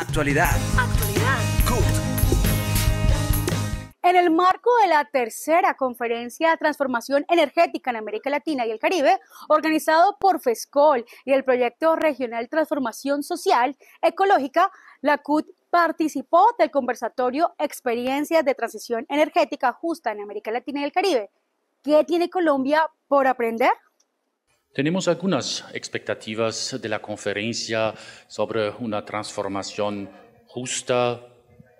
Actualidad. Actualidad. En el marco de la tercera conferencia de transformación energética en América Latina y el Caribe, organizado por FESCOL y el proyecto regional Transformación Social Ecológica, la CUT participó del conversatorio Experiencias de Transición Energética Justa en América Latina y el Caribe. ¿Qué tiene Colombia por aprender? Tenemos algunas expectativas de la conferencia sobre una transformación justa,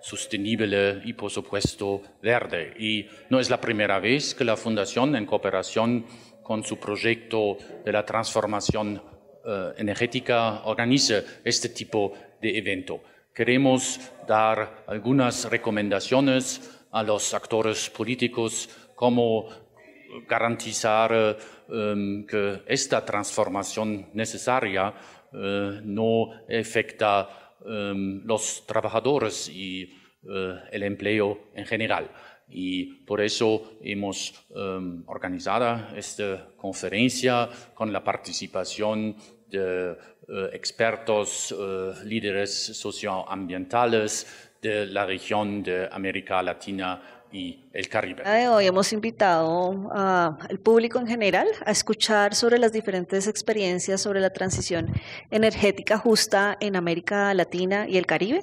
sostenible y, por supuesto, verde. Y no es la primera vez que la Fundación, en cooperación con su proyecto de la transformación eh, energética, organiza este tipo de evento. Queremos dar algunas recomendaciones a los actores políticos como garantizar eh, em, que esta transformación necesaria eh, no afecta em, los trabajadores y eh, el empleo en general. Y por eso hemos em, organizado esta conferencia con la participación de expertos, líderes socioambientales de la región de América Latina y el Caribe. hoy hemos invitado al público en general a escuchar sobre las diferentes experiencias sobre la transición energética justa en América Latina y el Caribe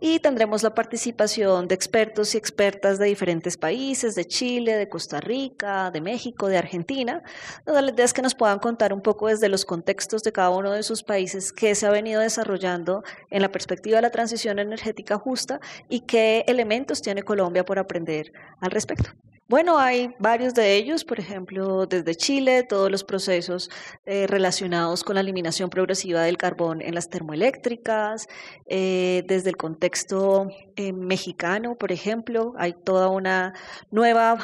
y tendremos la participación de expertos y expertas de diferentes países, de Chile, de Costa Rica, de México, de Argentina, donde la idea que nos puedan contar un poco desde los contextos de cada uno de sus países qué se ha venido desarrollando en la perspectiva de la transición energética justa y qué elementos tiene Colombia por aprender al respecto. Bueno, hay varios de ellos, por ejemplo, desde Chile, todos los procesos eh, relacionados con la eliminación progresiva del carbón en las termoeléctricas, eh, desde el contexto eh, mexicano, por ejemplo, hay toda una nueva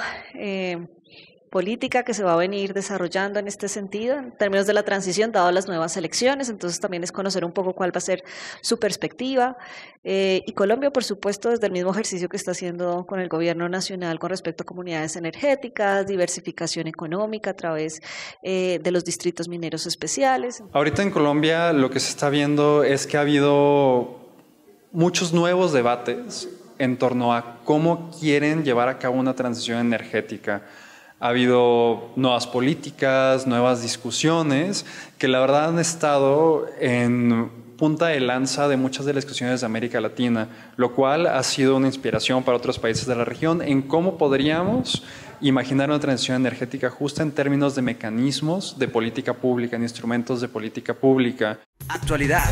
política que se va a venir desarrollando en este sentido, en términos de la transición, dado las nuevas elecciones. Entonces, también es conocer un poco cuál va a ser su perspectiva. Eh, y Colombia, por supuesto, desde el mismo ejercicio que está haciendo con el gobierno nacional con respecto a comunidades energéticas, diversificación económica a través eh, de los distritos mineros especiales. Ahorita en Colombia lo que se está viendo es que ha habido muchos nuevos debates en torno a cómo quieren llevar a cabo una transición energética ha habido nuevas políticas, nuevas discusiones, que la verdad han estado en punta de lanza de muchas de las discusiones de América Latina, lo cual ha sido una inspiración para otros países de la región en cómo podríamos imaginar una transición energética justa en términos de mecanismos de política pública, en instrumentos de política pública. Actualidad.